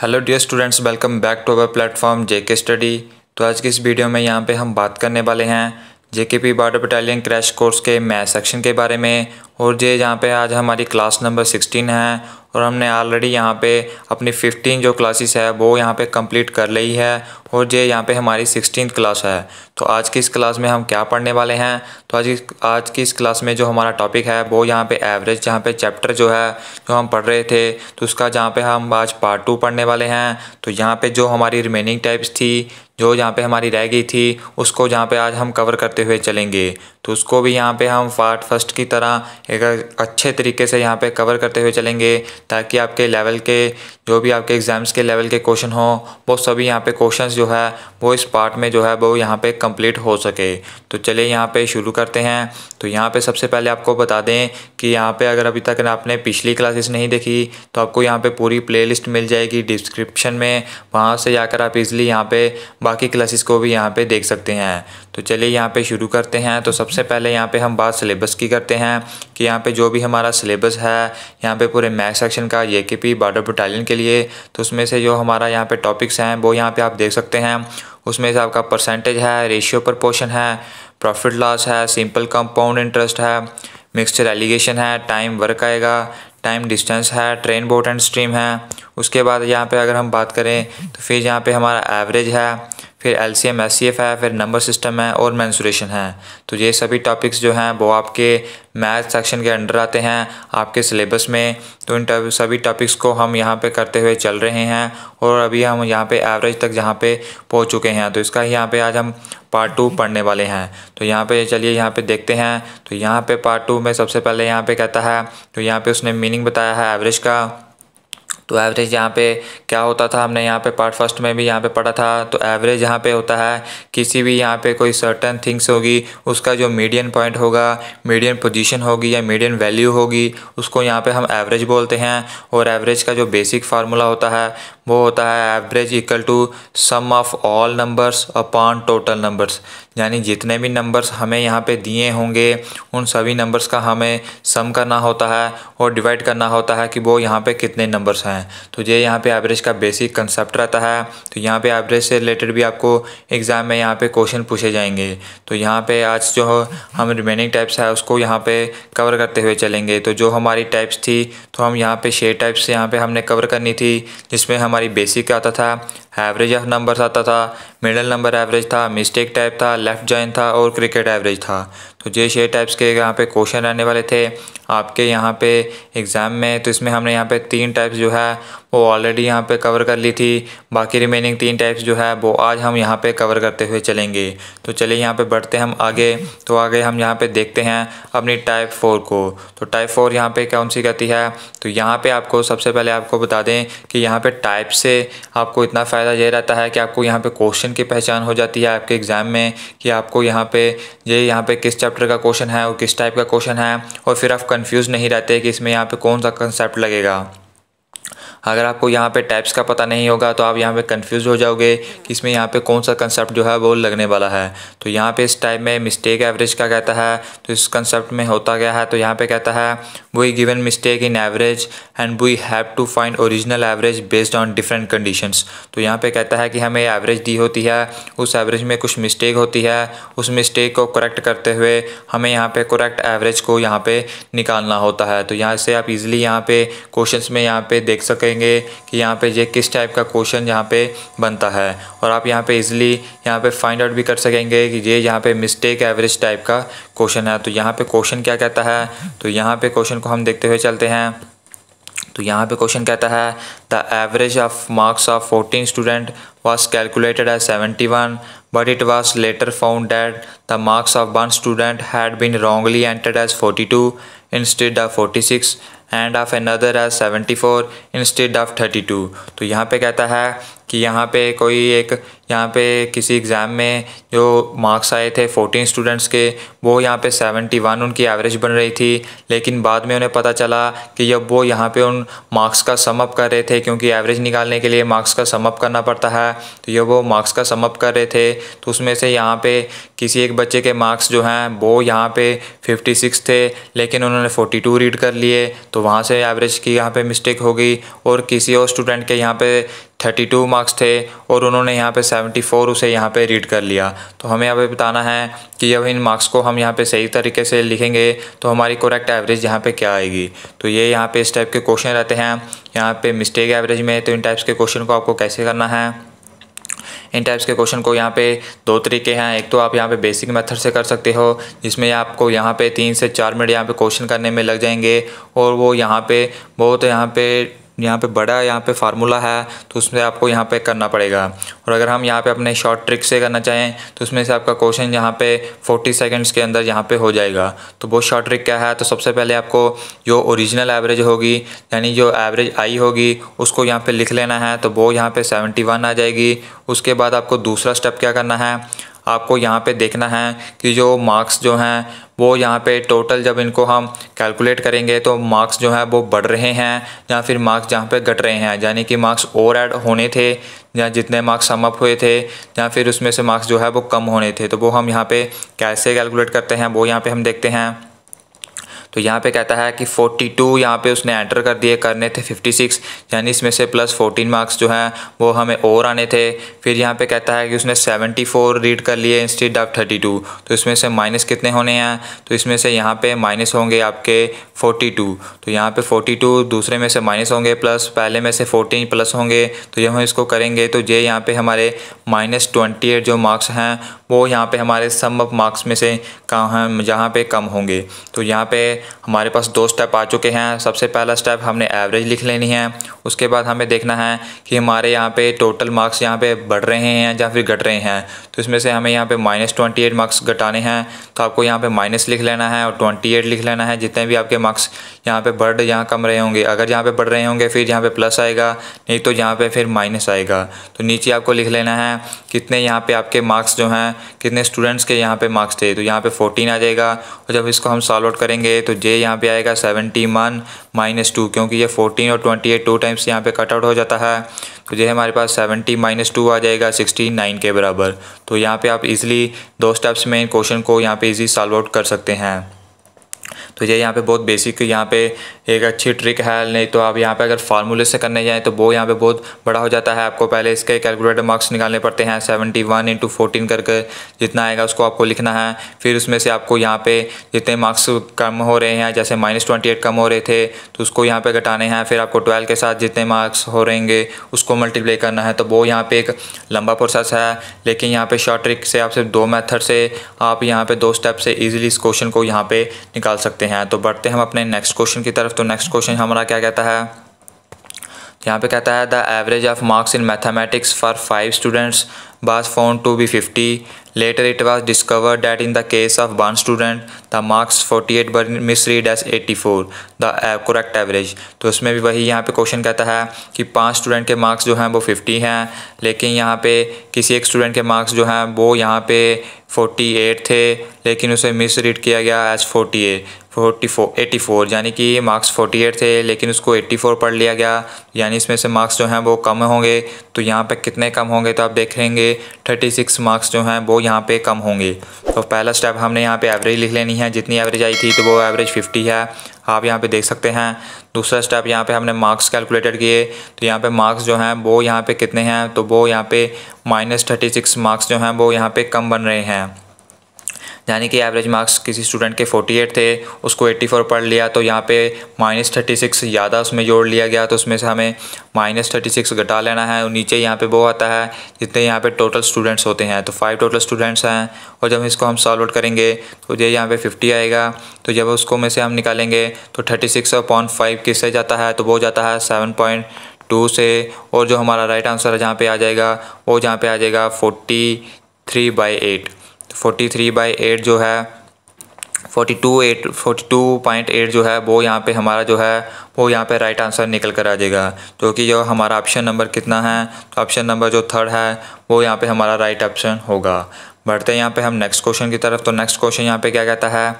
Hello dear students welcome back to our platform JK study तो आज की इस वीडियो में यहाँ पे हम बात करने वाले हैं JK P border battalion crash course के मैथ सेक्शन के बारे में और ये यहाँ पे आज हमारी क्लास नंबर सिक्सटीन है और हमने ऑलरेडी यहाँ पे अपनी फिफ्टीन जो क्लासेस है वो यहाँ पे कंप्लीट कर ली है और ये यहाँ पे हमारी सिक्सटीन क्लास है तो आज की इस क्लास में हम क्या पढ़ने वाले हैं तो आज आज की इस क्लास में जो हमारा टॉपिक है वो यहाँ पे एवरेज जहाँ पे चैप्टर जो है जो हम पढ़ रहे थे तो उसका जहाँ पे हम आज पार्ट टू पढ़ने वाले हैं तो यहाँ पे जो हमारी रिमेनिंग टाइप्स थी जो यहाँ पे हमारी रह गई थी उसको जहाँ पे आज हम कवर करते हुए चलेंगे तो उसको भी यहाँ पे हम पार्ट फर्स्ट की तरह एक अच्छे तरीके से यहाँ पे कवर करते हुए चलेंगे ताकि आपके लेवल के जो भी आपके एग्ज़ाम्स के लेवल के क्वेश्चन हों वो सभी यहाँ पे क्वेश्चंस जो है वो इस पार्ट में जो है वो यहाँ पे कंप्लीट हो सके तो चलिए यहाँ पे शुरू करते हैं तो यहाँ पे सबसे पहले आपको बता दें कि यहाँ पे अगर अभी तक आपने पिछली क्लासेस नहीं देखी तो आपको यहाँ पे पूरी प्लेलिस्ट मिल जाएगी डिस्क्रिप्शन में वहाँ से जाकर आप इज़िली यहाँ पे बाकी क्लासेस को भी यहाँ पे देख सकते हैं तो चलिए यहाँ पे शुरू करते हैं तो सबसे पहले यहाँ पे हम बात सिलेबस की करते हैं कि यहाँ पे जो भी हमारा सिलेबस है यहाँ पे पूरे मैथ सेक्शन का ये के पी बॉर्डर बटालियन के लिए तो उसमें से जो हमारा यहाँ पे टॉपिक्स हैं वो यहाँ पे आप देख सकते हैं उसमें से आपका परसेंटेज है रेशियो पर पोर्शन है प्रॉफिट लॉस है सिंपल कंपाउंड इंटरेस्ट है मिक्सचर एलिगेशन है टाइम वर्क आएगा टाइम डिस्टेंस है ट्रेन बोट एंड स्ट्रीम है उसके बाद यहाँ पे अगर हम बात करें तो फिर यहाँ पे हमारा एवरेज है फिर L C M S C F है फिर नंबर सिस्टम है और मैंसुरेशन है तो ये सभी टॉपिक्स जो हैं वो आपके मैथ सेक्शन के अंडर आते हैं आपके सिलेबस में तो इन सभी टॉपिक्स को हम यहाँ पे करते हुए चल रहे हैं और अभी हम यहाँ पे एवरेज तक जहाँ पे पहुँच चुके हैं तो इसका यहाँ पे आज हम पार्ट टू पढ़ने वाले हैं तो यहाँ पे चलिए यहाँ पे देखते हैं तो यहाँ पे पार्ट टू में सबसे पहले यहाँ पे कहता है तो यहाँ पे उसने मीनिंग बताया है एवरेज का तो एवरेज यहाँ पे क्या होता था हमने यहाँ पे पार्ट फर्स्ट में भी यहाँ पे पढ़ा था तो एवरेज यहाँ पे होता है किसी भी यहाँ पे कोई सर्टन थिंग्स होगी उसका जो मीडियन पॉइंट होगा मीडियन पोजीशन होगी या मीडियन वैल्यू होगी उसको यहाँ पे हम एवरेज बोलते हैं और एवरेज का जो बेसिक फार्मूला होता है वो होता है average equal to sum of all numbers upon total numbers यानी जितने भी नंबर्स हमें यहाँ पे दिए होंगे उन सभी नंबर्स का हमें सम करना होता है और डिवाइड करना होता है कि वो यहाँ पे कितने नंबर्स हैं तो ये यहाँ पे एवरेज का बेसिक कंसेप्ट रहता है तो यहाँ पे एवरेज से रिलेटेड भी आपको एग्ज़ाम में यहाँ पे क्वेश्चन पूछे जाएंगे तो यहाँ पे आज जो हम रिमेनिंग टाइप्स है उसको यहाँ पे कवर करते हुए चलेंगे तो जो हमारी टाइप्स थी तो हम यहाँ पे छः टाइप्स यहाँ पे हमने कवर करनी थी जिसमें हम हमारी बेसिक आता था एवरेज ऑफ नंबर आता था मिडल नंबर एवरेज था मिस्टेक टाइप था लेफ्ट जॉइन था और क्रिकेट एवरेज था तो ये छः टाइप्स के यहाँ पे क्वेश्चन रहने वाले थे आपके यहाँ पे एग्ज़ाम में तो इसमें हमने यहाँ पे तीन टाइप्स जो है वो ऑलरेडी यहाँ पे कवर कर ली थी बाकी रिमेनिंग तीन टाइप्स जो है वो आज हम यहाँ पे कवर करते हुए चलेंगे तो चलिए यहाँ पे बढ़ते हम आगे तो आगे हम यहाँ पे देखते हैं अपनी टाइप फोर को तो टाइप फोर यहाँ पे कौन सी कहती है तो यहाँ पर आपको सबसे पहले आपको बता दें कि यहाँ पर टाइप से आपको इतना फ़ायदा फ़ायदा ये रहता है कि आपको यहाँ पे क्वेश्चन की पहचान हो जाती है आपके एग्ज़ाम में कि आपको यहाँ पे ये यहाँ पे किस चैप्टर का क्वेश्चन है और किस टाइप का क्वेश्चन है और फिर आप कंफ्यूज नहीं रहते कि इसमें यहाँ पे कौन सा कंसेप्ट लगेगा अगर आपको यहाँ पे टाइप्स का पता नहीं होगा तो आप यहाँ पे कंफ्यूज हो जाओगे कि इसमें यहाँ पे कौन सा कंसेप्ट जो है वो लगने वाला है तो यहाँ पे इस टाइप में मिस्टेक एवरेज का कहता है तो इस कंसेप्ट में होता गया है तो यहाँ पे कहता है we given mistake in average and we have to find original average based on different condition तो यहाँ पर कहता है कि हमें एवरेज दी होती है उस एवरेज में कुछ मिस्टेक होती है उस मिस्टेक को करेक्ट करते हुए हमें यहाँ पर करेक्ट एवरेज को यहाँ पर निकालना होता है तो यहाँ से आप इजिली यहाँ पर क्वेश्चन में यहाँ पर देख सकें देखेंगे कि यहाँ पे ये किस टाइप का क्वेश्चन यहाँ पे बनता है और आप यहाँ पे इजीली यहाँ पे फाइंड आउट भी कर सकेंगे कि ये यहाँ पे मिस्टेक एवरेज टाइप का क्वेश्चन है तो यहाँ पे क्वेश्चन क्या कहता है तो यहाँ पे क्वेश्चन को हम देखते हुए चलते हैं तो यहाँ पे क्वेश्चन कहता है the average of marks of fourteen student was calculated was calculated but it was later found later the marks of one student had student wrongly entered as forty two instead instead forty six and of another as four instead of thirty two तो यहाँ पे कहता है कि यहाँ पे कोई एक यहाँ पे किसी एग्ज़ाम में जो मार्क्स आए थे फोर्टीन स्टूडेंट्स के वो यहाँ पे सेवेंटी वन उनकी एवरेज बन रही थी लेकिन बाद में उन्हें पता चला कि जब वो यहाँ पे उन मार्क्स का समअप कर रहे थे क्योंकि एवरेज निकालने के लिए मार्क्स का समअप करना पड़ता है तो जब वो मार्क्स का समअप कर रहे थे तो उसमें से यहाँ पर किसी एक बच्चे के मार्क्स जो हैं वो यहाँ पर फिफ्टी सिक्स थे लेकिन उन्होंने फोर्टी टू रीड कर लिए तो वहाँ से एवरेज की यहाँ पर मिस्टेक हो गई और किसी और स्टूडेंट के यहाँ पर थर्टी टू मार्क्स थे और उन्होंने यहाँ पे सेवेंटी फ़ोर उसे यहाँ पे रीड कर लिया तो हमें यहाँ पे बताना है कि जब इन मार्क्स को हम यहाँ पे सही तरीके से लिखेंगे तो हमारी करेक्ट एवरेज यहाँ पे क्या आएगी तो ये यहाँ पे इस टाइप के क्वेश्चन रहते हैं यहाँ पे मिस्टेक एवरेज में तो इन टाइप्स के क्वेश्चन को आपको कैसे करना है इन टाइप्स के क्वेश्चन को यहाँ पे दो तरीके हैं एक तो आप यहाँ पे बेसिक मेथड से कर सकते हो जिसमें आपको यहाँ पे तीन से चार मिनट यहाँ पे क्वेश्चन करने में लग जाएंगे और वो यहाँ पे बहुत यहाँ पे यहाँ पे बड़ा यहाँ पे फार्मूला है तो उसमें आपको यहाँ पे करना पड़ेगा और अगर हम यहाँ पे अपने शॉर्ट ट्रिक से करना चाहें तो उसमें से आपका क्वेश्चन यहाँ पे 40 सेकंड्स के अंदर यहाँ पे हो जाएगा तो वो शॉर्ट ट्रिक क्या है तो सबसे पहले आपको जो ओरिजिनल एवरेज होगी यानी जो एवरेज आई होगी उसको यहाँ पर लिख लेना है तो वो यहाँ पर सेवेंटी आ जाएगी उसके बाद आपको दूसरा स्टेप क्या करना है आपको यहाँ पे देखना है कि जो मार्क्स जो हैं वो यहाँ पे टोटल जब इनको हम कैलकुलेट करेंगे तो मार्क्स जो है वो बढ़ रहे हैं या फिर मार्क्स जहाँ पे घट रहे हैं यानी कि मार्क्स ओवर ऐड होने थे या जितने मार्क्स सम अप हुए थे या फिर उसमें से मार्क्स जो है वो कम होने थे तो वो हम यहाँ पर कैसे कैलकुलेट करते हैं वो यहाँ पर हम देखते हैं तो यहाँ पे कहता है कि 42 टू यहाँ पर उसने एंटर कर दिए करने थे 56 यानी इसमें से प्लस 14 मार्क्स जो हैं वो हमें और आने थे फिर यहाँ पे कहता है कि उसने 74 रीड कर लिए इंस्टेड ऑफ 32 तो इसमें से माइनस कितने होने हैं तो इसमें से यहाँ पे माइनस होंगे आपके 42 तो यहाँ पे 42 दूसरे में से माइनस होंगे प्लस पहले में से फोर्टीन प्लस होंगे तो जब हम इसको करेंगे तो ये यहाँ पे हमारे माइनस ट्वेंटी जो मार्क्स हैं वो यहाँ पे हमारे सम मार्क्स में से कहाँ जहाँ पे कम होंगे तो यहाँ पे हमारे पास दो स्टेप आ चुके हैं सबसे पहला स्टेप हमने एवरेज लिख लेनी है उसके बाद हमें देखना है कि हमारे यहाँ पे टोटल मार्क्स यहाँ पे बढ़ रहे हैं या फिर घट रहे हैं तो इसमें से हमें यहाँ पे माइनस ट्वेंटी एट मार्क्स घटाने हैं तो आपको यहाँ पे माइनस लिख लेना है और ट्वेंटी एट लिख लेना है जितने भी आपके मार्क्स यहाँ पे बढ़ यहाँ कम रहे होंगे अगर यहाँ पे बढ़ रहे होंगे फिर यहाँ पे प्लस आएगा नहीं तो यहाँ पे फिर माइनस आएगा तो नीचे आपको लिख लेना है कितने यहाँ पे आपके मार्क्स जो हैं कितने स्टूडेंट्स के यहाँ पे मार्क्स थे तो यहाँ पे 14 आ जाएगा और जब इसको हम सॉल्व आउट करेंगे तो जे यहाँ पे आएगा सेवेंटी वन माइनस टू क्योंकि ये 14 और 28 एट टू टाइम्स यहाँ पे कट आउट हो जाता है तो ये हमारे पास 70 माइनस टू आ जाएगा 69 के बराबर तो यहाँ पे आप इजिली दो स्टेप्स में क्वेश्चन को यहाँ पे ईजी सॉल्व आउट कर सकते हैं तो ये यहाँ पे बहुत बेसिक यहाँ पे एक अच्छी ट्रिक है नहीं तो आप यहाँ पे अगर फार्मूले से करने जाएँ तो वो यहाँ पे बहुत बड़ा हो जाता है आपको पहले इसके कैलकुलेटर मार्क्स निकालने पड़ते हैं सेवेंटी वन इंटू फोर्टीन करके जितना आएगा उसको आपको लिखना है फिर उसमें से आपको यहाँ पे जितने मार्क्स कम हो रहे हैं जैसे माइनस ट्वेंटी एट कम हो रहे थे तो उसको यहाँ पर घटाने हैं फिर आपको ट्वेल्व के साथ जितने मार्क्स हो रहेंगे उसको मल्टीप्लाई करना है तो वो यहाँ पर एक लंबा प्रोसेस है लेकिन यहाँ पर शॉर्ट ट्रिक से आप सिर्फ दो मैथड से आप यहाँ पर दो स्टेप से ईजिली इस क्वेश्चन को यहाँ पर निकाल निकाल सकते हैं तो बढ़ते हम अपने नेक्स्ट क्वेश्चन की तरफ तो नेक्स्ट क्वेश्चन हमारा क्या कहता है यहाँ पे कहता है the average of marks in mathematics for five students was found to be fifty Later it was discovered that in the case of one student, the marks 48 were misread as 84, the uh, correct average. तो इसमें भी वही यहाँ पे question कहता है कि पांच स्टूडेंट के मार्क्स जो हैं वो 50 हैं लेकिन यहाँ पे किसी एक स्टूडेंट के मार्क्स जो हैं वो यहाँ पे 48 थे लेकिन उसे मिस रीड किया गया as 48 forty four eighty four यानी कि मार्क्स फोर्टी एट थे लेकिन उसको एट्टी फोर पढ़ लिया गया यानी इसमें से मार्क्स जो हैं वो कम होंगे तो यहाँ पे कितने कम होंगे तो आप देखेंगे थर्टी सिक्स मार्क्स जो हैं वो यहाँ पे कम होंगे तो पहला स्टेप हमने यहाँ पे एवरेज लिख लेनी है जितनी एवरेज आई थी तो वो एवरेज फिफ्टी है आप यहाँ पे देख सकते हैं दूसरा स्टेप यहाँ पे हमने मार्क्स कैलकुलेटेड किए तो यहाँ पे मार्क्स जो हैं वो यहाँ पे कितने हैं तो वो यहाँ पे माइनस थर्टी सिक्स मार्क्स जो हैं वो यहाँ पे कम बन रहे हैं यानी कि एवरेज मार्क्स किसी स्टूडेंट के 48 थे उसको 84 पढ़ लिया तो यहाँ पे माइनस थर्टी सिक्स ज़्यादा उसमें जोड़ लिया गया तो उसमें से हमें माइनस थर्टी सिक्स घटा लेना है और नीचे यहाँ पे वो आता है जितने यहाँ पे टोटल स्टूडेंट्स होते हैं तो फाइव टोटल स्टूडेंट्स हैं और जब इसको हम सॉल्व आउट करेंगे तो ये यहाँ पे 50 आएगा तो जब उसको में से हम निकालेंगे तो थर्टी सिक्स पॉइंट फाइव किससे जाता है तो वो जाता है सेवन पॉइंट टू से और जो हमारा राइट आंसर है जहाँ पर आ जाएगा वो जहाँ पर आ जाएगा forty three by eight forty three by eight जो है forty two eight forty two point eight जो है वो यहाँ पे हमारा जो है वो यहाँ पे राइट आंसर निकल कर आ जाएगा जो कि जो हमारा ऑप्शन नंबर कितना है तो ऑप्शन नंबर जो थर्ड है वो यहाँ पे हमारा राइट ऑप्शन होगा बढ़ते हैं यहाँ पे हम नेक्स्ट क्वेश्चन की तरफ तो नेक्स्ट क्वेश्चन यहाँ पे क्या कहता है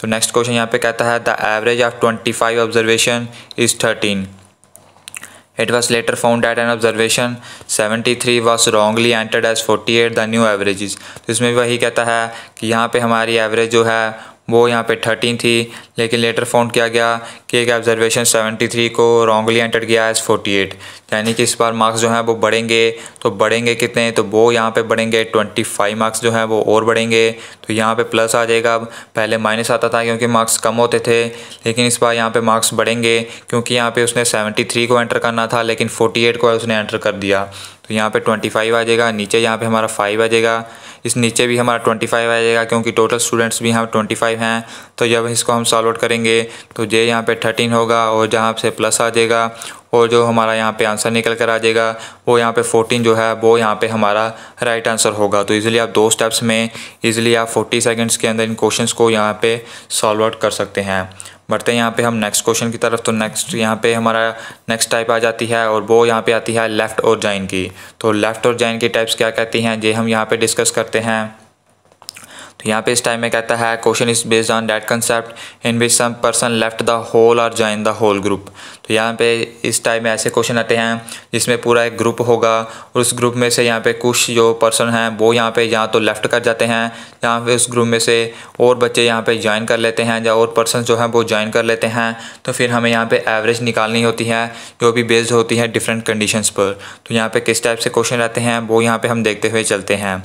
तो नेक्स्ट क्वेश्चन यहाँ पे कहता है the average of twenty five observation is thirteen It was later found that an observation 73 was wrongly entered as 48 the new averages तो इसमें भी वही कहता है कि यहाँ पे हमारी एवरेज जो है वो यहाँ पे थर्टीन थी लेकिन लेटर फाउंड किया गया कि एक ऑब्जर्वेशन सेवेंटी थ्री को रॉन्गली एंटर किया एज फोर्टी एट यानी कि इस बार मार्क्स जो हैं वो बढ़ेंगे तो बढ़ेंगे कितने तो वो यहाँ पे बढ़ेंगे ट्वेंटी फाइव मार्क्स जो हैं वो और बढ़ेंगे तो यहाँ पे प्लस आ जाएगा पहले माइनस आता था क्योंकि मार्क्स कम होते थे लेकिन इस बार यहाँ पे मार्क्स बढ़ेंगे क्योंकि यहाँ पे उसने सेवेंटी थ्री को एंटर करना था लेकिन फोर्टी एट को उसने एंटर कर दिया तो यहाँ पर ट्वेंटी फाइव आ जाएगा नीचे यहाँ पर हमारा फाइव आ जाएगा इस नीचे भी हमारा ट्वेंटी फाइव आ जाएगा क्योंकि टोटल स्टूडेंट्स भी यहाँ ट्वेंटी फाइव हैं तो जब इसको हम सॉल्व आउट करेंगे तो जे यहाँ पे थर्टीन होगा और जहाँ से प्लस आ जाएगा और जो हमारा यहाँ पे आंसर निकल कर आ जाएगा वो यहाँ पे 14 जो है वो यहाँ पे हमारा राइट आंसर होगा तो इजीली आप दो स्टेप्स में इजीली आप 40 सेकंड्स के अंदर इन क्वेश्चंस को यहाँ पे सॉल्व आउट कर सकते हैं बढ़ते हैं यहाँ पे हम नेक्स्ट क्वेश्चन की तरफ तो नेक्स्ट यहाँ पे हमारा नेक्स्ट टाइप आ जाती है और वो यहाँ पे आती है लेफ़्ट और जाइन की तो लेफ़्ट और जाइन की टाइप्स क्या कहती हैं ये हम यहाँ पे डिस्कस करते हैं यहाँ पे इस टाइम में कहता है question is based on that concept in which some person left the whole और ज्वाइन द होल ग्रुप तो यहाँ पे इस टाइम में ऐसे क्वेश्चन आते हैं जिसमें पूरा एक ग्रुप होगा और उस ग्रुप में से यहाँ पे कुछ जो पर्सन हैं वो यहाँ पे या तो लेफ्ट कर जाते हैं यहाँ पे उस ग्रुप में से और बच्चे यहाँ पे ज्वाइन कर लेते हैं या और पर्सन जो हैं वो ज्वाइन कर लेते हैं तो फिर हमें यहाँ पे एवरेज निकालनी होती है जो भी बेस्ड होती है डिफरेंट कंडीशंस पर तो यहाँ पे किस टाइप से क्वेश्चन रहते हैं वो यहाँ पे हम देखते हुए चलते हैं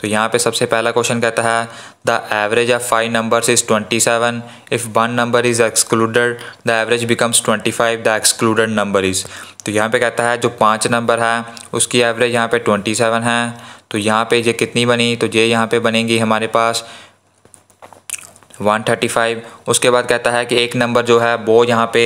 तो यहाँ पे सबसे पहला क्वेश्चन कहता है the average of five numbers is twenty seven if one number is excluded the average becomes twenty five the excluded number is तो यहाँ पे कहता है जो पाँच नंबर है उसकी एवरेज यहाँ पे ट्वेंटी सेवन है तो यहाँ पे ये कितनी बनी तो ये यहाँ पे बनेंगी हमारे पास 135 उसके बाद कहता है कि एक नंबर जो है वो यहाँ पे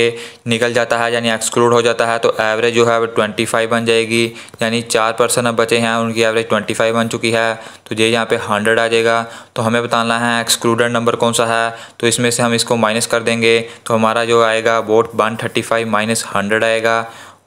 निकल जाता है यानी एक्सक्लूड हो जाता है तो एवरेज जो है वो 25 बन जाएगी यानी चार पर्सन अब बचे हैं उनकी एवरेज 25 बन चुकी है तो ये यहाँ पे 100 आ जाएगा तो हमें बताना है एक्सक्लूडेड नंबर कौन सा है तो इसमें से हम इसको माइनस कर देंगे तो हमारा जो आएगा वो one thirty five minus hundred आएगा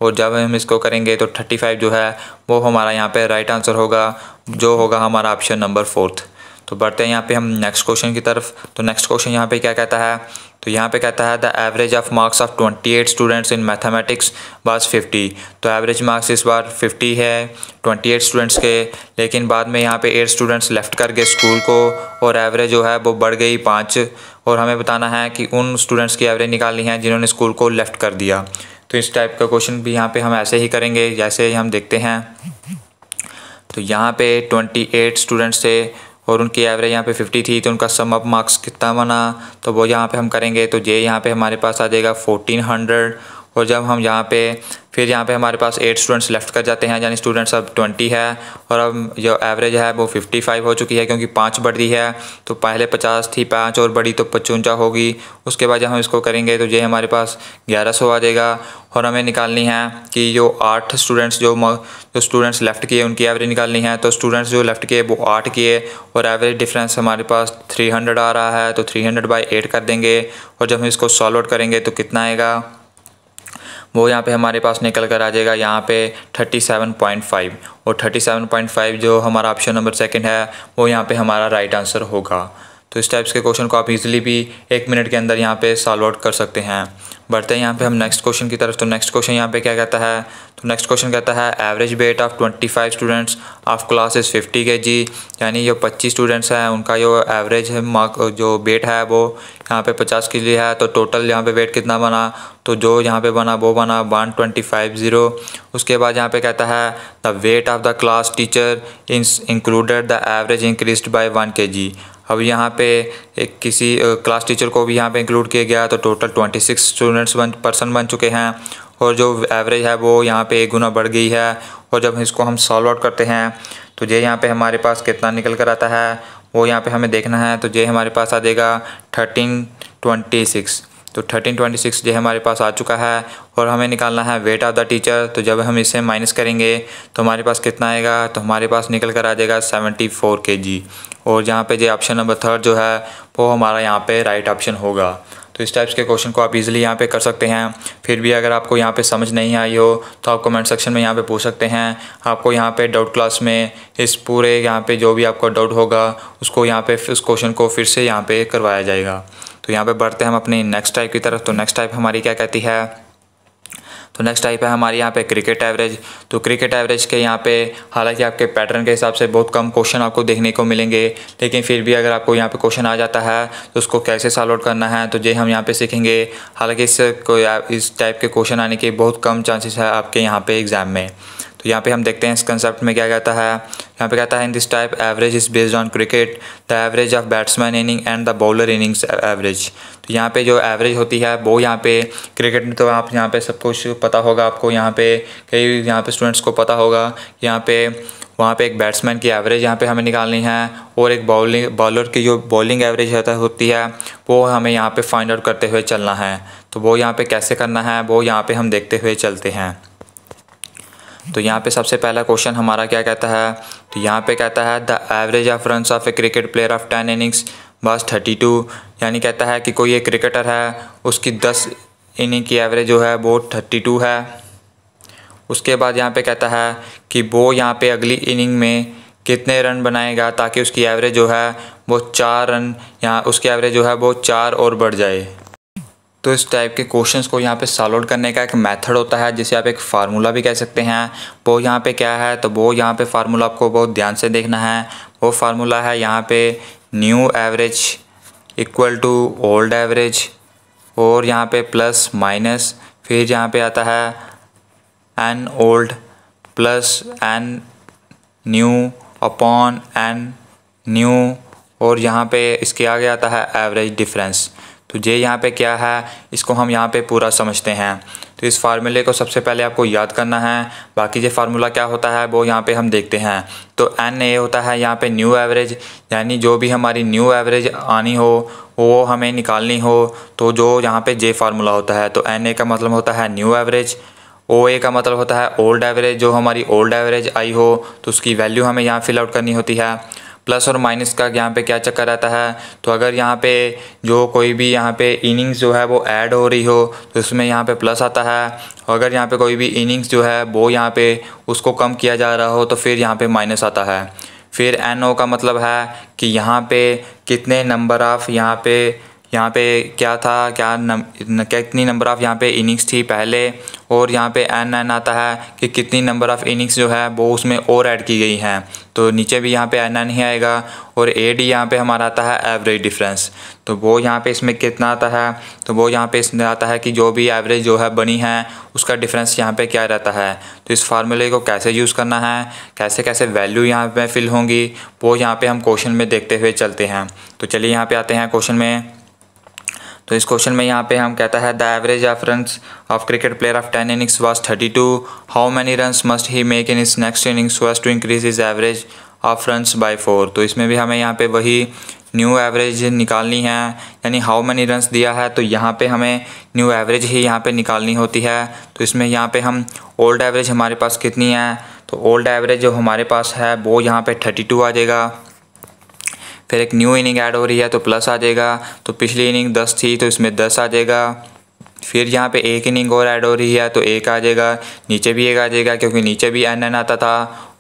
और जब हम इसको करेंगे तो थर्टी फाइव जो है वो हमारा यहाँ पर राइट आंसर होगा जो होगा हमारा ऑप्शन नंबर फोर्थ तो बढ़ते हैं यहाँ पे हम नेक्स्ट क्वेश्चन की तरफ तो नेक्स्ट क्वेश्चन यहाँ पे क्या कहता है तो यहाँ पे कहता है the average of marks of 28 students in mathematics was 50 तो एवरेज मार्क्स इस बार 50 है 28 स्टूडेंट्स के लेकिन बाद में यहाँ पे 8 स्टूडेंट्स लेफ्ट कर गए स्कूल को और एवरेज जो है वो बढ़ गई पाँच और हमें बताना है कि उन स्टूडेंट्स की एवरेज निकालनी है जिन्होंने स्कूल को लेफ्ट कर दिया तो इस टाइप का क्वेश्चन भी यहाँ पर हम ऐसे ही करेंगे जैसे ही हम देखते हैं तो यहाँ पे 28 स्टूडेंट्स थे और उनकी एवरेज यहाँ पे 50 थी तो उनका सम अप मार्क्स कितना बना तो वो यहाँ पे हम करेंगे तो जे यहाँ पे हमारे पास आ जाएगा 1400 और जब हम यहाँ पे फिर यहाँ पे हमारे पास एट स्टूडेंट्स लेफ्ट कर जाते हैं यानी स्टूडेंट्स अब ट्वेंटी है और अब जो एवरेज है वो फिफ्टी फाइव हो चुकी है क्योंकि पाँच बढ़ रही है तो पहले पचास थी पाँच और बढ़ी तो पचवंजा होगी उसके बाद जब हम इसको करेंगे तो ये हमारे पास ग्यारह सौ आ जाएगा और हमें निकालनी है कि जो आठ स्टूडेंट्स जो जो स्टूडेंट्स लेफ़्ट किए उनकी एवरेज निकालनी है तो स्टूडेंट्स जो लेफ़्ट किए वो आठ किए और एवरेज डिफरेंस हमारे पास थ्री हंड्रेड आ रहा है तो थ्री हंड्रेड बाई एट कर देंगे और जब हम इसको सॉल्व आउट करेंगे तो कितना आएगा वो यहाँ पे हमारे पास निकल कर आ जाएगा यहाँ पे 37.5 और 37.5 जो हमारा ऑप्शन नंबर सेकंड है वो यहाँ पे हमारा राइट आंसर होगा तो इस टाइप्स के क्वेश्चन को आप इजीली भी एक मिनट के अंदर यहाँ पे सॉल्व आउट कर सकते हैं बढ़ते हैं यहाँ पे हम नेक्स्ट क्वेश्चन की तरफ तो नेक्स्ट क्वेश्चन यहाँ पे क्या कहता है तो नेक्स्ट क्वेश्चन कहता है average weight of 25 students of classes 50 K जी यानी जो 25 स्टूडेंट्स हैं उनका जो एवरेज है मार्क जो वेट है वो यहाँ पे 50 के जी है तो टोटल यहाँ पे वेट कितना बना तो जो यहाँ पे बना वो बना वन ट्वेंटी फाइव ज़ीरो उसके बाद यहाँ पे कहता है the weight of the class teacher included the average increase by one K G अब यहाँ पे एक किसी क्लास टीचर को भी यहाँ पे इंक्लूड किया गया तो टोटल ट्वेंटी सिक्स स्टूडेंट्स बन पर्सन बन चुके हैं और जो एवरेज है वो यहाँ पे एक गुना बढ़ गई है और जब इसको हम सॉल्व आउट करते हैं तो ये यहाँ पे हमारे पास कितना निकल कर आता है वो यहाँ पे हमें देखना है तो ये हमारे पास आ जाएगा थर्टीन ट्वेंटी सिक्स तो थर्टीन ट्वेंटी सिक्स जो है हमारे पास आ चुका है और हमें निकालना है वेट ऑफ द टीचर तो जब हम इसे माइनस करेंगे तो हमारे पास कितना आएगा तो हमारे पास निकल कर आ जाएगा सेवेंटी फोर के जी और जहाँ पे जो ऑप्शन नंबर थर्ड जो है वो हमारा यहाँ पे राइट ऑप्शन होगा तो इस टाइप्स के क्वेश्चन को आप इजीली यहाँ पे कर सकते हैं फिर भी अगर आपको यहाँ पे समझ नहीं आई हो तो आप कमेंट सेक्शन में यहाँ पे पूछ सकते हैं आपको यहाँ पे डाउट क्लास में इस पूरे यहाँ पे जो भी आपका डाउट होगा उसको यहाँ पे उस क्वेश्चन को फिर से यहाँ पे करवाया जाएगा तो यहाँ पे बढ़ते हैं हम अपनी नेक्स्ट टाइप की तरफ तो नेक्स्ट टाइप हमारी क्या कहती है तो नेक्स्ट टाइप है हमारे यहाँ पे क्रिकेट एवरेज तो क्रिकेट एवरेज के यहाँ पे हालांकि आपके पैटर्न के हिसाब से बहुत कम क्वेश्चन आपको देखने को मिलेंगे लेकिन फिर भी अगर आपको यहाँ पे क्वेश्चन आ जाता है तो उसको कैसे सॉल्व आउट करना है तो ये हम यहाँ पे सीखेंगे हालांकि इस इस टाइप के क्वेश्चन आने के बहुत कम चांसेस है आपके यहाँ पे एग्ज़ाम में तो यहाँ पे हम देखते हैं इस कंसेप्ट में क्या कहता है यहाँ पे कहता है in this type average is based on cricket the average of batsman inning and the bowler innings average तो यहाँ पे जो एवरेज होती है वो यहाँ पे क्रिकेट में तो आप यहाँ पे सब कुछ पता होगा आपको यहाँ पे कई यहाँ पे स्टूडेंट्स को पता होगा यहाँ पे वहाँ पे एक बैट्समैन की एवरेज यहाँ पे हमें निकालनी है और एक बॉलिंग बॉलर की जो बॉलिंग एवरेज होता होती है वो हमें यहाँ पे फाइंड आउट करते हुए चलना है तो वो यहाँ पे कैसे करना है वो यहाँ पे हम देखते हुए चलते हैं तो यहाँ पे सबसे पहला क्वेश्चन हमारा क्या कहता है तो यहाँ पे कहता है the average of run of a cricket player of ten innings was thirty two यानी कहता है कि कोई एक क्रिकेटर है उसकी दस इनिंग की एवरेज जो है वो थर्टी टू है उसके बाद यहाँ पे कहता है कि वो यहाँ पे अगली इनिंग में कितने रन बनाएगा ताकि उसकी एवरेज जो है वो चार रन यहाँ उसकी एवरेज जो है वो चार और बढ़ जाए तो इस टाइप के क्वेश्चंस को यहाँ पे सॉल्व आउट करने का एक मेथड होता है जिसे आप एक फार्मूला भी कह सकते हैं वो यहाँ पे क्या है तो वो यहाँ पे फार्मूला आपको बहुत ध्यान से देखना है वो फार्मूला है यहाँ पे new average equal to old average और यहाँ पे प्लस माइनस फिर यहाँ पे आता है N old plus N new upon N new और यहाँ पे इसके आगे आता है एवरेज डिफरेंस तो ये यहाँ पे क्या है इसको हम यहाँ पे पूरा समझते हैं तो इस फार्मूले को सबसे पहले आपको याद करना है बाकी ये फार्मूला क्या होता है वो यहाँ पे हम देखते हैं तो एन ए होता है यहाँ पे न्यू एवरेज यानी जो भी हमारी न्यू एवरेज आनी हो वो हमें निकालनी हो तो जो यहाँ पे जे फार्मूला होता है तो एन ए का मतलब होता है न्यू एवरेज ओ ए का मतलब होता है ओल्ड एवरेज जो हमारी ओल्ड एवरेज आई हो तो उसकी वैल्यू हमें यहाँ फिल आउट करनी होती है प्लस और माइनस का यहाँ पे क्या चक्कर आता है तो अगर यहाँ पे जो कोई भी यहाँ पे इनिंग्स जो है वो ऐड हो रही हो तो उसमें यहाँ पे प्लस आता है अगर यहाँ पे कोई भी इनिंग्स जो है वो यहाँ पे उसको कम किया जा रहा हो तो फिर यहाँ पे माइनस आता है फिर एन ओ का मतलब है कि यहाँ पे कितने नंबर ऑफ़ यहाँ पे यहाँ पे क्या था क्या नम कितनी नंबर ऑफ़ यहाँ पे इनिंग्स थी पहले और यहाँ पे एन एन आता है कि कितनी नंबर ऑफ़ इनिंग्स जो है वो उसमें और ऐड की गई हैं तो नीचे भी यहाँ पे एन एन ही आएगा और ए डी यहाँ पर हमारा आता है एवरेज डिफरेंस तो वो यहाँ पे इसमें कितना आता है तो वो यहाँ पे इसमें आता है कि जो भी एवरेज जो है बनी है उसका डिफरेंस यहाँ पे क्या रहता है तो इस फार्मूले को कैसे यूज़ करना है कैसे कैसे वैल्यू यहाँ पे फिल होंगी वो यहाँ पे हम क्वेश्चन में देखते हुए चलते हैं तो चलिए यहाँ पे आते हैं क्वेश्चन में तो इस क्वेश्चन में यहाँ पे हम कहता है the average of run of cricket player of ten innings was thirty two how many run must he make in his next innings was to increase his average of run by four तो इसमें भी हमें यहाँ पे वही new average निकालनी है यानी हाउ मैनी रन दिया है तो यहाँ पे हमें न्यू एवरेज ही यहाँ पे निकालनी होती है तो इसमें यहाँ पे हम ओल्ड एवरेज हमारे पास कितनी है तो ओल्ड एवरेज जो हमारे पास है वो यहाँ पे थर्टी टू आ जाएगा फिर एक न्यू इनिंग ऐड हो रही है तो प्लस आ जाएगा तो पिछली इनिंग दस थी तो इसमें दस आ जाएगा फिर यहाँ पे एक इनिंग और ऐड हो रही है तो एक आ जाएगा नीचे भी एक आ जाएगा क्योंकि नीचे भी एन एन आता था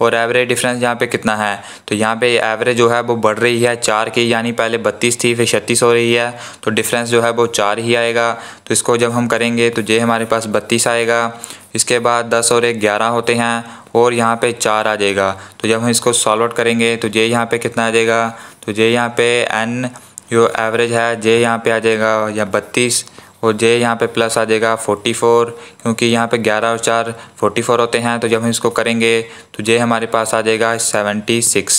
और एवरेज डिफरेंस यहाँ पे कितना है तो यहाँ पे एवरेज जो है वो बढ़ रही है चार की यानी पहले बत्तीस थी फिर छत्तीस हो रही है तो डिफरेंस जो है वो चार ही आएगा तो इसको जब हम करेंगे तो ये हमारे पास बत्तीस आएगा इसके बाद दस और एक ग्यारह होते हैं और यहाँ पे चार आ जाएगा तो जब हम इसको सॉल्व आउट करेंगे तो जे यहाँ पे कितना आ जाएगा तो जे यहाँ पे एन जो एवरेज है जे यहाँ पे आ जाएगा या बत्तीस और जे यहाँ पे प्लस आ जाएगा 44 क्योंकि यहाँ पे 11 और फोर्टी 44 होते हैं तो जब हम इसको करेंगे तो जे हमारे पास आ जाएगा 76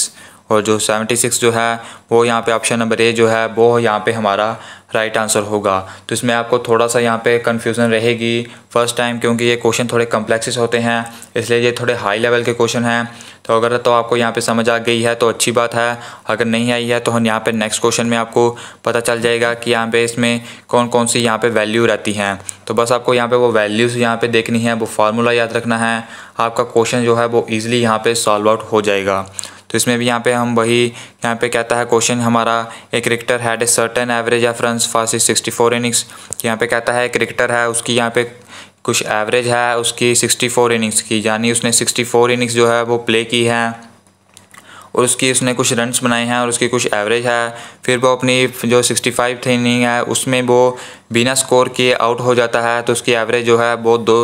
और जो सेवेंटी सिक्स जो है वो यहाँ पे ऑप्शन नंबर ए जो है वो यहाँ पे हमारा राइट आंसर होगा तो इसमें आपको थोड़ा सा यहाँ पे कन्फ्यूज़न रहेगी फ़र्स्ट टाइम क्योंकि ये क्वेश्चन थोड़े कम्प्लेक्सेस होते हैं इसलिए ये थोड़े हाई लेवल के क्वेश्चन हैं तो अगर तो आपको यहाँ पे समझ आ गई है तो अच्छी बात है अगर नहीं आई है तो हम यहाँ पर नेक्स्ट क्वेश्चन में आपको पता चल जाएगा कि यहाँ पे इसमें कौन कौन सी यहाँ पर वैल्यू रहती हैं तो बस आपको यहाँ पर वो वैल्यूज़ यहाँ पर देखनी है वो फार्मूला याद रखना है आपका क्वेश्चन जो है वो ईज़िली यहाँ पर सॉल्व आउट हो जाएगा तो इसमें भी यहाँ पे हम वही यहाँ पे कहता है क्वेश्चन हमारा a cricketer had a certain average of run for sixty four innings यहाँ पे कहता है क्रिकेटर है उसकी यहाँ पे कुछ एवरेज है उसकी सिक्सटी फोर इनिंग्स की यानी उसने सिक्सटी फोर इनिंग्स जो है वो प्ले की है और उसकी उसने कुछ रन्स बनाए हैं और उसकी कुछ एवरेज है फिर वो अपनी जो सिक्सटी फाइव थी इनिंग है उसमें वो बिना स्कोर किए आउट हो जाता है तो उसकी एवरेज जो है वो दो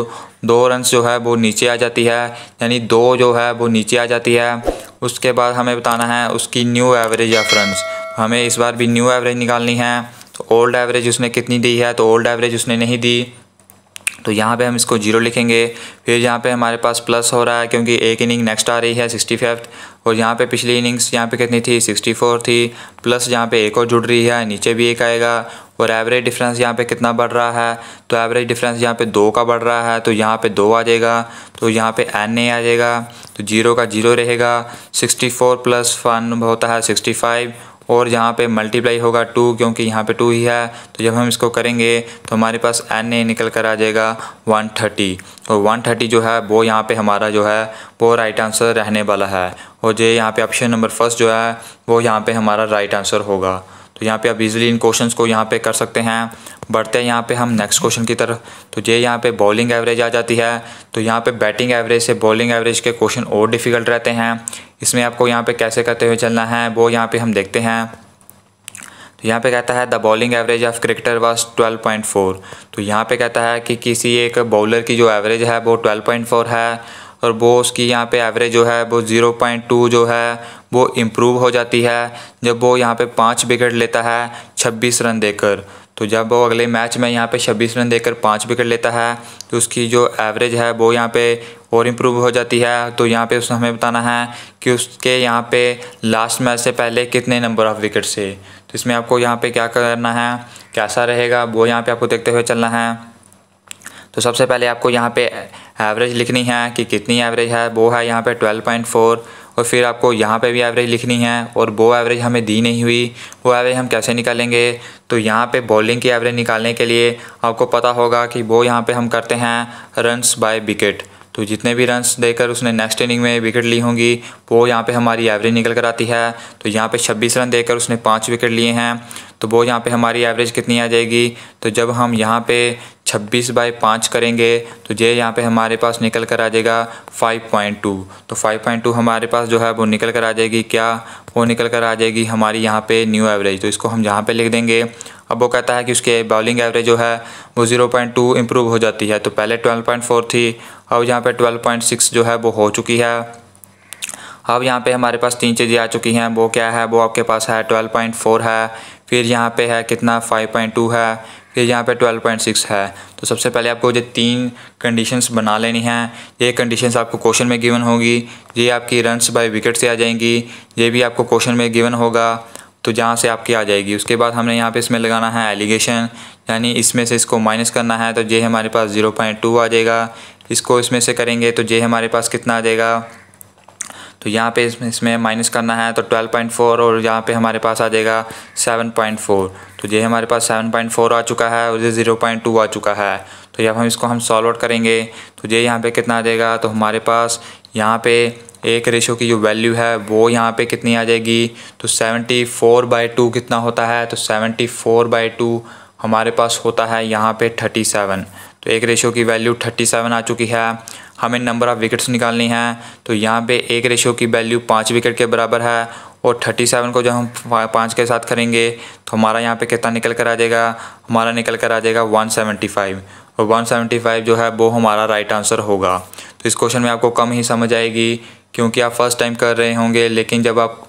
दो रन्स जो है वो नीचे आ जाती है यानी दो जो है वो नीचे आ जाती है उसके बाद हमें बताना है उसकी न्यू एवरेज रेफरेंस हमें इस बार भी न्यू एवरेज निकालनी है तो ओल्ड एवरेज उसने कितनी दी है तो ओल्ड एवरेज उसने नहीं दी तो यहाँ पे हम इसको जीरो लिखेंगे फिर यहाँ पे हमारे पास प्लस हो रहा है क्योंकि एक इनिंग नेक्स्ट आ रही है सिक्सटी फिफ्थ और यहाँ पे पिछली इनिंग्स यहाँ पे कितनी थी सिक्सटी फोर थी प्लस यहाँ पे एक और जुड़ रही है नीचे भी एक आएगा और एवरेज डिफरेंस यहाँ पे कितना बढ़ रहा है तो एवरेज डिफरेंस यहाँ पे दो का बढ़ रहा है तो यहाँ पर दो आ जाएगा तो यहाँ पर एन नहीं आ जाएगा तो जीरो का जीरो रहेगा सिक्सटी फोर प्लस वन होता है सिक्सटी फाइव और यहाँ पे मल्टीप्लाई होगा टू क्योंकि यहाँ पे टू ही है तो जब हम इसको करेंगे तो हमारे पास एन ए निकल कर आ जाएगा वन थर्टी और वन थर्टी जो है वो यहाँ पे हमारा जो है वो राइट आंसर रहने वाला है और जो यहाँ पे ऑप्शन नंबर फर्स्ट जो है वो यहाँ पे हमारा राइट आंसर होगा तो यहाँ पे आप इजीली इन क्वेश्चंस को यहाँ पे कर सकते हैं बढ़ते हैं यहाँ पे हम नेक्स्ट क्वेश्चन की तरफ तो ये यहाँ पे बॉलिंग एवरेज आ जाती है तो यहाँ पे बैटिंग एवरेज से बॉलिंग एवरेज के क्वेश्चन और डिफ़िकल्ट रहते हैं इसमें आपको यहाँ पे कैसे करते हुए चलना है वो यहाँ पे हम देखते हैं तो यहाँ पे कहता है the bowling average of cricketer was twelve तो यहाँ पे कहता है कि किसी एक बॉलर की जो एवरेज है वो ट्वेल्व है और वो उसकी यहाँ पे एवरेज जो है वो ज़ीरो पॉइंट टू जो है वो इम्प्रूव हो जाती है जब वो यहाँ पे पाँच विकेट लेता है छब्बीस रन देकर तो जब वो अगले मैच में यहाँ पे छब्बीस रन देकर पाँच विकेट लेता है तो उसकी जो एवरेज है वो यहाँ पे और इम्प्रूव हो जाती है तो यहाँ पे उसने हमें बताना है कि उसके यहाँ पे लास्ट मैच से पहले कितने नंबर ऑफ़ विकेट से तो इसमें आपको यहाँ पे क्या करना है कैसा रहेगा वो यहाँ पे आपको देखते हुए चलना है तो सबसे पहले आपको यहाँ पे एवरेज लिखनी है कि कितनी एवरेज है वो है यहाँ पे 12.4 और फिर आपको यहाँ पे भी एवरेज लिखनी है और वो एवरेज हमें दी नहीं हुई वो एवरेज हम कैसे निकालेंगे तो यहाँ पे बॉलिंग की एवरेज निकालने के लिए आपको पता होगा कि वो यहाँ पे हम करते हैं रनस बाय विकेट तो जितने भी रन देकर उसने नेक्स्ट इनिंग में विकेट ली होंगी वो यहाँ पे हमारी एवरेज निकल कर आती है तो यहाँ पे 26 रन देकर उसने पाँच विकेट लिए हैं तो वो यहाँ पे हमारी एवरेज कितनी आ जाएगी तो जब हम यहाँ पे 26 बाई पाँच करेंगे तो ये यहाँ पे हमारे पास निकल कर आ जाएगा 5.2 तो 5.2 हमारे पास जो है वो निकल कर आ जाएगी क्या वो निकल कर आ जाएगी हमारी यहाँ पे न्यू एवरेज तो इसको हम यहाँ पे लिख देंगे अब वो कहता है कि उसके बॉलिंग एवरेज जो है वो 0.2 पॉइंट इम्प्रूव हो जाती है तो पहले 12.4 थी अब यहाँ पे 12.6 जो है वो हो चुकी है अब यहाँ पे हमारे पास तीन चीज़ें आ चुकी हैं वो क्या है वो आपके पास है 12.4 है फिर यहाँ पे है कितना 5.2 है फिर यहाँ पे 12.6 है तो सबसे पहले आपको ये तीन कंडीशंस बना लेनी हैं ये कंडीशंस आपको क्वेश्चन में गिवन होगी ये आपकी रनस बाई विकेट से आ जाएंगी ये भी आपको क्वेश्चन में गिवन होगा तो जहाँ से आपकी आ जाएगी उसके बाद हमने यहाँ पे इसमें लगाना है एलिगेशन यानी इसमें से इसको माइनस करना है तो ये हमारे पास 0.2 आ जाएगा इसको इसमें से करेंगे तो जे हमारे पास कितना आ जाएगा तो यहाँ पे इसमें इसमें माइनस करना है तो 12.4 और यहाँ पे हमारे पास आ जाएगा 7.4 तो ये हमारे पास 7.4 आ चुका है और ये 0.2 आ चुका है तो जब हम इसको हम सॉल्व आउट करेंगे तो ये यहाँ पे कितना आ जाएगा तो हमारे पास यहाँ पे एक रेशो की जो वैल्यू है वो यहाँ पे कितनी आ जाएगी तो 74 फोर बाई टू कितना होता है तो 74 फोर बाई टू हमारे पास होता है यहाँ पे 37 तो एक रेशो की वैल्यू थर्टी सेवन आ चुकी है हमें नंबर ऑफ़ विकेट्स निकालनी है तो यहाँ पे एक रेशो की वैल्यू पाँच विकेट के बराबर है और थर्टी सेवन को जब हम पाँच के साथ करेंगे तो हमारा यहाँ पे कितना निकल कर आ जाएगा हमारा निकल कर आ जाएगा वन सेवेंटी फाइव और वन सेवेंटी फाइव जो है वो हमारा राइट आंसर होगा तो इस क्वेश्चन में आपको कम ही समझ आएगी क्योंकि आप फर्स्ट टाइम कर रहे होंगे लेकिन जब आप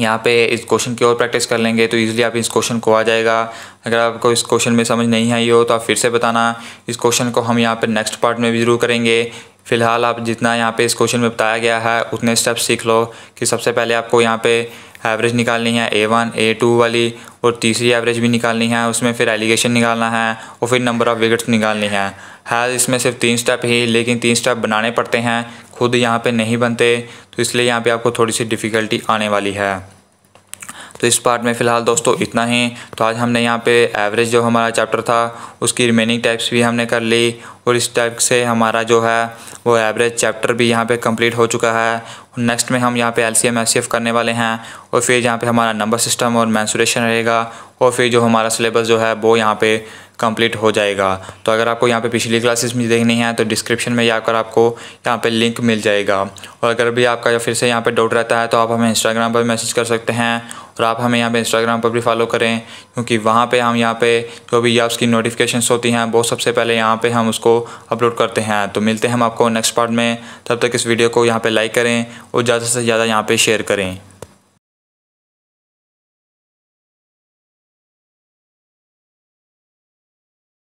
यहाँ पे इस क्वेश्चन की और प्रैक्टिस कर लेंगे तो ईज़िली आप इस क्वेश्चन को आ जाएगा अगर आपको इस क्वेश्चन में समझ नहीं आई हो तो आप फिर से बताना इस क्वेश्चन को हम यहाँ पे नेक्स्ट पार्ट में भी ज़रूर करेंगे फ़िलहाल आप जितना यहाँ पे इस क्वेश्चन में बताया गया है उतने स्टेप सीख लो कि सबसे पहले आपको यहाँ पे एवरेज निकालनी है ए वन ए टू वाली और तीसरी एवरेज भी निकालनी है उसमें फिर एलिगेशन निकालना है और फिर नंबर ऑफ़ विकेट्स निकालनी है है इसमें सिर्फ तीन स्टेप ही लेकिन तीन स्टेप बनाने पड़ते हैं खुद यहाँ पे नहीं बनते तो इसलिए यहाँ पे आपको थोड़ी सी डिफ़िकल्टी आने वाली है तो इस पार्ट में फ़िलहाल दोस्तों इतना ही तो आज हमने यहाँ पे एवरेज जो हमारा चैप्टर था उसकी रिमेनिंग टाइप्स भी हमने कर ली और इस टाइप से हमारा जो है वो एवरेज चैप्टर भी यहाँ पे कंप्लीट हो चुका है नेक्स्ट में हम यहाँ पे एल सी करने वाले हैं और फिर यहाँ पे हमारा नंबर सिस्टम और मैंसुरेशन रहेगा और फिर जो हमारा सिलेबस जो है वो यहाँ पर कंप्लीट हो जाएगा तो अगर आपको यहाँ पे पिछली क्लासेस में देखनी है तो डिस्क्रिप्शन में जाकर आपको यहाँ पे लिंक मिल जाएगा और अगर भी आपका फिर से यहाँ पे डाउट रहता है तो आप हमें इंस्टाग्राम पर मैसेज कर सकते हैं और आप हमें यहाँ पे इंस्टाग्राम पर भी फॉलो करें क्योंकि वहाँ पे हम यहाँ पे जो भी या की नोटिफिकेशंस होती हैं वो सबसे पहले यहाँ पे हम उसको अपलोड करते हैं तो मिलते हैं हम आपको नेक्स्ट पार्ट में तब तक इस वीडियो को यहाँ पे लाइक करें और ज़्यादा से ज़्यादा यहाँ पे शेयर करें